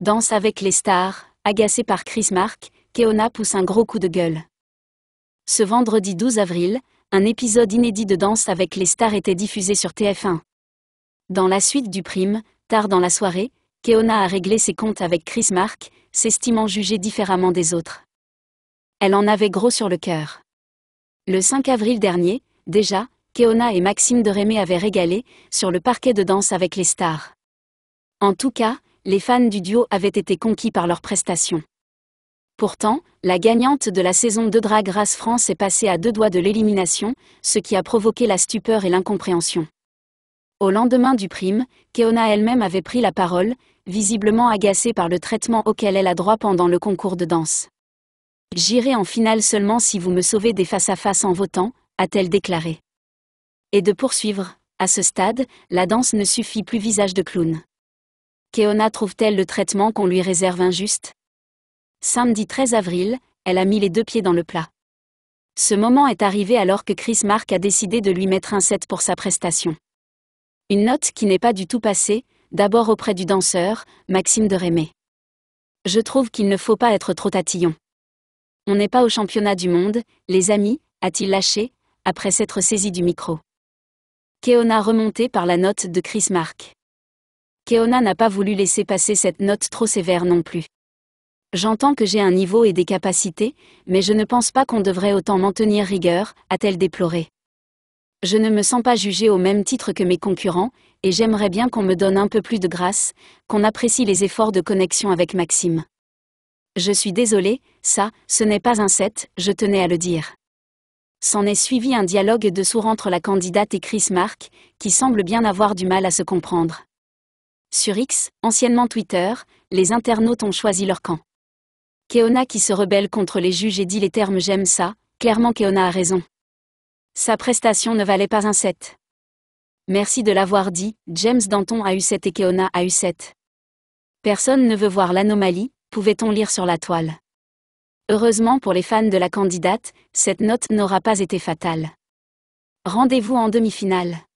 Danse avec les stars, agacée par Chris Mark, Keona pousse un gros coup de gueule. Ce vendredi 12 avril, un épisode inédit de Danse avec les stars était diffusé sur TF1. Dans la suite du prime, tard dans la soirée, Keona a réglé ses comptes avec Chris Mark, s'estimant jugée différemment des autres. Elle en avait gros sur le cœur. Le 5 avril dernier, déjà, Keona et Maxime de Rémy avaient régalé, sur le parquet de danse avec les stars. En tout cas, les fans du duo avaient été conquis par leurs prestations. Pourtant, la gagnante de la saison 2 Drag Race France est passée à deux doigts de l'élimination, ce qui a provoqué la stupeur et l'incompréhension. Au lendemain du prime, Keona elle-même avait pris la parole, visiblement agacée par le traitement auquel elle a droit pendant le concours de danse. J'irai en finale seulement si vous me sauvez des face à -face en votant, a-t-elle déclaré. Et de poursuivre, à ce stade, la danse ne suffit plus visage de clown. Keona trouve-t-elle le traitement qu'on lui réserve injuste Samedi 13 avril, elle a mis les deux pieds dans le plat. Ce moment est arrivé alors que Chris Mark a décidé de lui mettre un 7 pour sa prestation. Une note qui n'est pas du tout passée, d'abord auprès du danseur, Maxime de Rémé. Je trouve qu'il ne faut pas être trop tatillon. On n'est pas au championnat du monde, les amis, a-t-il lâché, après s'être saisi du micro. Keona remontée par la note de Chris Mark. Keona n'a pas voulu laisser passer cette note trop sévère non plus. J'entends que j'ai un niveau et des capacités, mais je ne pense pas qu'on devrait autant m'en tenir rigueur, a-t-elle déploré. Je ne me sens pas jugée au même titre que mes concurrents, et j'aimerais bien qu'on me donne un peu plus de grâce, qu'on apprécie les efforts de connexion avec Maxime. Je suis désolée, ça, ce n'est pas un set, je tenais à le dire. S'en est suivi un dialogue de sourd entre la candidate et Chris Mark, qui semble bien avoir du mal à se comprendre. Sur X, anciennement Twitter, les internautes ont choisi leur camp. Keona qui se rebelle contre les juges et dit les termes j'aime ça, clairement Keona a raison. Sa prestation ne valait pas un 7. Merci de l'avoir dit, James Danton a eu 7 et Keona a eu 7. Personne ne veut voir l'anomalie, pouvait-on lire sur la toile. Heureusement pour les fans de la candidate, cette note n'aura pas été fatale. Rendez-vous en demi-finale.